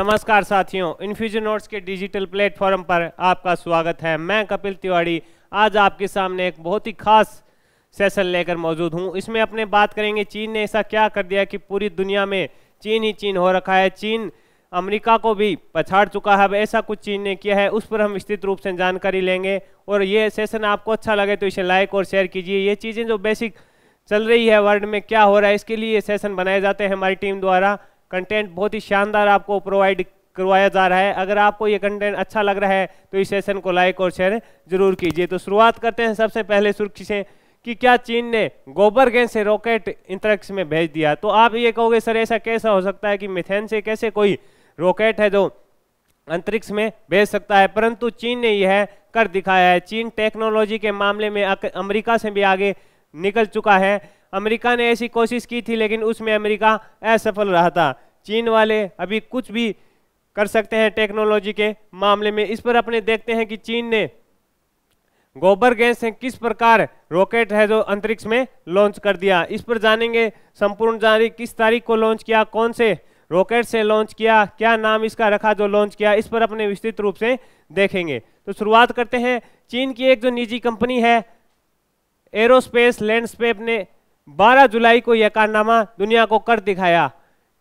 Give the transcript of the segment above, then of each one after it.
नमस्कार साथियों infusion notes के डिजिटल प्लेटफॉर्म पर आपका स्वागत है मैं कपिल तिवाड़ी आज आपके सामने एक बहुत ही खास सेशन लेकर मौजूद हूं इसमें अपने बात करेंगे चीन ने ऐसा क्या कर दिया कि पूरी दुनिया में चीन ही चीन हो रखा है चीन अमेरिका को भी पछाड़ चुका है अब ऐसा कुछ चीन ने किया है उस पर हम विस्तृत रूप से जानकारी लेंगे और ये सेशन आपको अच्छा लगे तो इसे लाइक और शेयर कीजिए ये चीज़ें जो बेसिक चल रही है वर्ल्ड में क्या हो रहा है इसके लिए ये सेशन बनाए जाते हैं हमारी टीम द्वारा कंटेंट बहुत ही शानदार आपको प्रोवाइड करवाया जा रहा है अगर आपको ये कंटेंट अच्छा लग रहा है तो इस सेशन को लाइक और शेयर जरूर कीजिए तो शुरुआत करते हैं सबसे पहले सुर्खी से कि क्या चीन ने गोबर गैस से रॉकेट इंतरिक्ष में भेज दिया तो आप ये कहोगे सर ऐसा कैसा हो सकता है कि मिथेन से कैसे कोई रॉकेट है जो अंतरिक्ष में भेज सकता है परंतु चीन ने यह कर दिखाया है चीन टेक्नोलॉजी के मामले में अमेरिका से भी आगे निकल चुका है अमेरिका ने ऐसी कोशिश की थी लेकिन उसमें अमेरिका असफल रहा था चीन वाले अभी कुछ भी कर सकते हैं टेक्नोलॉजी के मामले में इस पर अपने देखते हैं कि चीन ने गोबर गैस से किस प्रकार रॉकेट है जो अंतरिक्ष में लॉन्च कर दिया इस पर जानेंगे संपूर्ण जारी किस तारीख को लॉन्च किया कौन से रॉकेट से लॉन्च किया क्या नाम इसका रखा जो लॉन्च किया इस पर अपने विस्तृत रूप से देखेंगे तो शुरुआत करते हैं चीन की एक जो निजी कंपनी है एरोस्पेस लैंडस्पेप ने 12 जुलाई को यह कारनामा दुनिया को कर दिखाया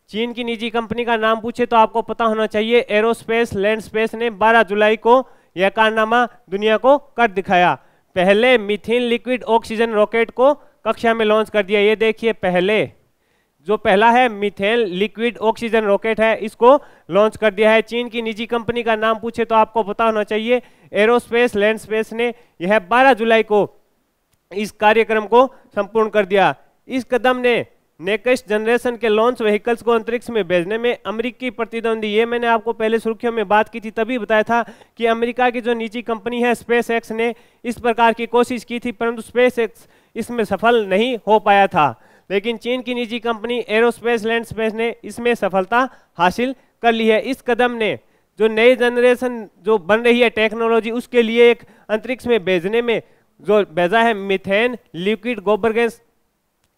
चीन की निजी कंपनी का नाम पूछे तो आपको पता होना चाहिए एरोस्पेस लैंड स्पेस ने 12 जुलाई को यह कारनामा दुनिया को कर दिखाया पहले मिथिन लिक्विड ऑक्सीजन रॉकेट को कक्षा में लॉन्च कर दिया ये देखिए पहले जो पहला है मिथेन लिक्विड ऑक्सीजन रॉकेट है इसको लॉन्च कर दिया है चीन की निजी कंपनी का नाम पूछे तो आपको पता होना चाहिए एरोस्पेस लैंड स्पेस ने यह 12 जुलाई को इस कार्यक्रम को संपूर्ण कर दिया इस कदम ने नेक्स्ट जनरेशन के लॉन्च व्हीकल्स को अंतरिक्ष में भेजने में अमेरिकी प्रतिद्वंदी ये मैंने आपको पहले सुर्खियों में बात की थी तभी बताया था कि अमेरिका की जो निजी कंपनी है स्पेस एक्स ने इस प्रकार की कोशिश की थी परंतु स्पेस एक्स इसमें सफल नहीं हो पाया था लेकिन चीन की निजी कंपनी एरोस्पेस लैंड स्पेस ने इसमें सफलता हासिल कर ली है इस कदम ने जो नई जनरेशन जो बन रही है टेक्नोलॉजी उसके लिए एक अंतरिक्ष में भेजने में जो बेजा है मिथेन लिक्विड गोबर गैस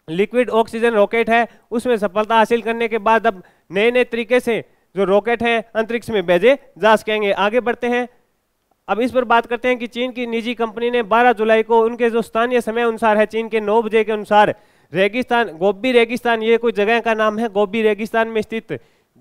लिक्विड ऑक्सीजन रॉकेट है उसमें सफलता हासिल करने के बाद अब नए नए तरीके से जो रॉकेट है अंतरिक्ष में भेजे जा सकेंगे आगे बढ़ते हैं अब इस पर बात करते हैं कि चीन की निजी कंपनी ने 12 जुलाई को उनके जो स्थानीय समय अनुसार है चीन के 9 बजे के अनुसार रेगिस्तान गोबी रेगिस्तान ये कोई जगह का नाम है गोबी रेगिस्तान में स्थित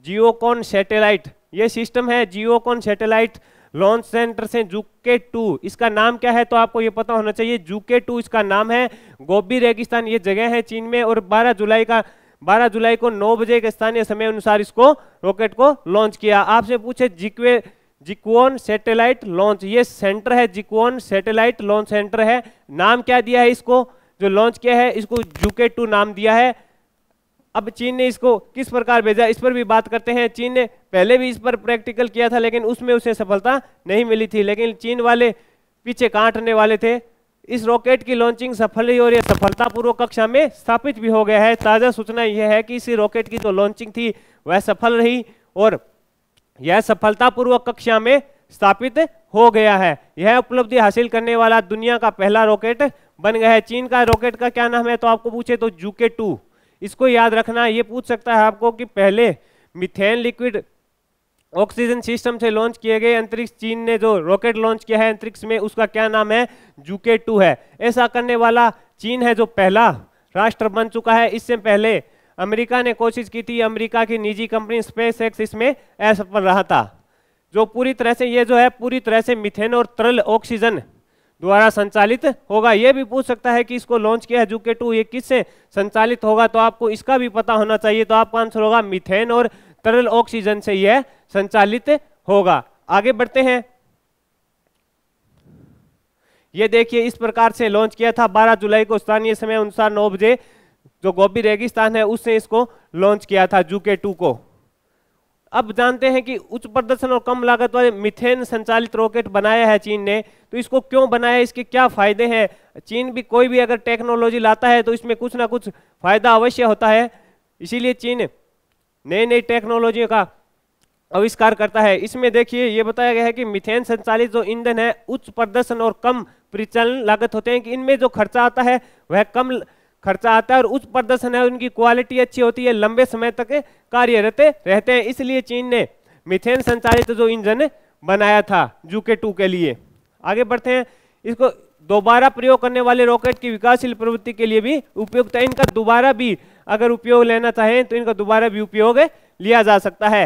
जियोकॉन सेटेलाइट ये सिस्टम है जियोकॉन सैटेलाइट लॉन्च सेंटर से जूके टू इसका नाम क्या है तो आपको ये पता होना चाहिए जूके टू इसका नाम है गोबी रेगिस्तान ये जगह है चीन में और 12 जुलाई का 12 जुलाई को 9 बजे के स्थानीय समय अनुसार इसको रॉकेट को लॉन्च किया आपसे पूछे जिक्वे जिक्वन सैटेलाइट लॉन्च ये सेंटर है जिक्वन सैटेलाइट लॉन्च सेंटर है नाम क्या दिया है इसको जो लॉन्च किया है इसको जूके टू नाम दिया है अब चीन ने इसको किस प्रकार भेजा इस पर भी बात करते हैं चीन ने पहले भी इस पर प्रैक्टिकल किया था लेकिन उसमें उसे सफलता नहीं मिली थी लेकिन चीन वाले पीछे काटने वाले थे इस रॉकेट की लॉन्चिंग सफल रही और यह सफलतापूर्वक कक्षा में स्थापित भी हो गया है ताज़ा सूचना यह है कि इसी रॉकेट की जो लॉन्चिंग थी वह सफल रही और यह सफलतापूर्वक कक्षा में स्थापित हो गया है यह उपलब्धि हासिल करने वाला दुनिया का पहला रॉकेट बन गया है चीन का रॉकेट का क्या नाम है तो आपको पूछे तो जूके टू इसको याद रखना ये पूछ सकता है आपको कि पहले मिथेन लिक्विड ऑक्सीजन सिस्टम से लॉन्च किए गए अंतरिक्ष चीन ने जो रॉकेट लॉन्च किया है अंतरिक्ष में उसका क्या नाम है जूके टू है ऐसा करने वाला चीन है जो पहला राष्ट्र बन चुका है इससे पहले अमेरिका ने कोशिश की थी अमेरिका की निजी कंपनी स्पेस एक्स इसमें असफल रहा था जो पूरी तरह से ये जो है पूरी तरह से मिथेन और तरल ऑक्सीजन द्वारा संचालित होगा यह भी पूछ सकता है कि इसको लॉन्च किया है जूके टू ये किससे संचालित होगा तो आपको इसका भी पता होना चाहिए तो आपका आंसर होगा मिथेन और तरल ऑक्सीजन से यह संचालित होगा आगे बढ़ते हैं ये देखिए इस प्रकार से लॉन्च किया था 12 जुलाई को स्थानीय समय अनुसार नौ बजे जो गोभी रेगिस्तान है उससे इसको लॉन्च किया था जूके टू को अब जानते हैं कि उच्च प्रदर्शन और कम लागत वाले मिथेन संचालित रॉकेट बनाया है चीन ने तो इसको क्यों बनाया इसके क्या फायदे हैं चीन भी कोई भी अगर टेक्नोलॉजी लाता है तो इसमें कुछ ना कुछ फायदा अवश्य होता है इसीलिए चीन नई नई टेक्नोलॉजी का आविष्कार करता है इसमें देखिए ये बताया गया है कि मिथेन संचालित जो ईंधन है उच्च प्रदर्शन और कम परिचालन लागत होते हैं कि इनमें जो खर्चा आता है वह कम खर्चा आता है और उच्च प्रदर्शन है उनकी क्वालिटी अच्छी होती है लंबे समय तक कार्यरत रहते हैं इसलिए चीन ने मिथेन संचालित जो इंजन बनाया था जूके टू के लिए आगे बढ़ते हैं इसको दोबारा प्रयोग करने वाले रॉकेट की विकासशील प्रवृत्ति के लिए भी उपयुक्त है इनका दोबारा भी अगर उपयोग लेना चाहें तो इनका दोबारा भी उपयोग लिया जा सकता है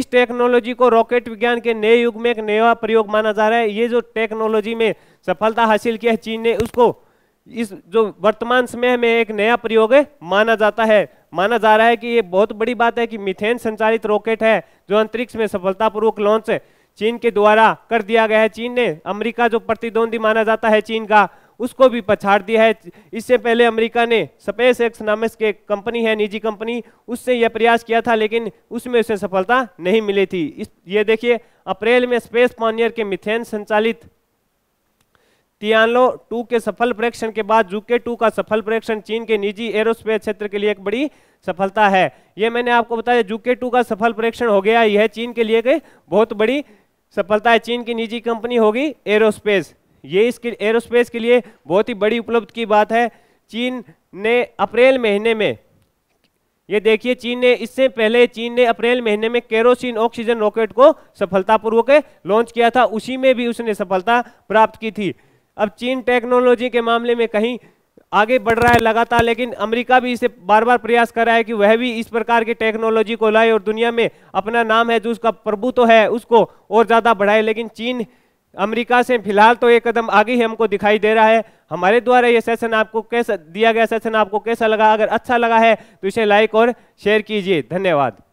इस टेक्नोलॉजी को रॉकेट विज्ञान के नए युग में एक नया प्रयोग माना जा रहा है ये जो टेक्नोलॉजी में सफलता हासिल किया है चीन ने उसको इस जो वर्तमान समय में एक नया प्रयोग माना जाता है माना जा रहा है कि ये बहुत बड़ी बात है कि मिथेन संचालित रॉकेट है जो अंतरिक्ष में सफलतापूर्वक लॉन्च चीन के द्वारा कर दिया गया है चीन ने अमेरिका जो प्रतिद्वंदी माना जाता है चीन का उसको भी पछाड़ दिया है इससे पहले अमेरिका ने स्पेस एक्स नामक के कंपनी है निजी कंपनी उससे यह प्रयास किया था लेकिन उसमें उसे सफलता नहीं मिली थी इस ये देखिए अप्रैल में स्पेस पॉनियर के मिथेन संचालित तियानलो टू के सफल परीक्षण के बाद जूके टू का सफल परीक्षण चीन के निजी एरोस्पेस क्षेत्र के लिए एक बड़ी सफलता है यह मैंने आपको बताया जूके टू का सफल परीक्षण हो गया यह चीन के लिए बहुत बड़ी सफलता है चीन की निजी कंपनी होगी एरोस्पेस ये इसके एरोस्पेस के लिए बहुत ही बड़ी उपलब्ध की बात है चीन ने अप्रैल महीने में ये देखिए चीन ने इससे पहले चीन ने अप्रैल महीने में केरोसिन ऑक्सीजन रॉकेट को सफलतापूर्वक लॉन्च किया था उसी में भी उसने सफलता प्राप्त की थी अब चीन टेक्नोलॉजी के मामले में कहीं आगे बढ़ रहा है लगातार लेकिन अमेरिका भी इसे बार बार प्रयास कर रहा है कि वह भी इस प्रकार की टेक्नोलॉजी को लाए और दुनिया में अपना नाम है जो उसका प्रभु तो है उसको और ज़्यादा बढ़ाए लेकिन चीन अमेरिका से फिलहाल तो एक कदम आगे ही हमको दिखाई दे रहा है हमारे द्वारा ये सेशन आपको कैसा दिया गया सेशन आपको कैसा लगा अगर अच्छा लगा है तो इसे लाइक और शेयर कीजिए धन्यवाद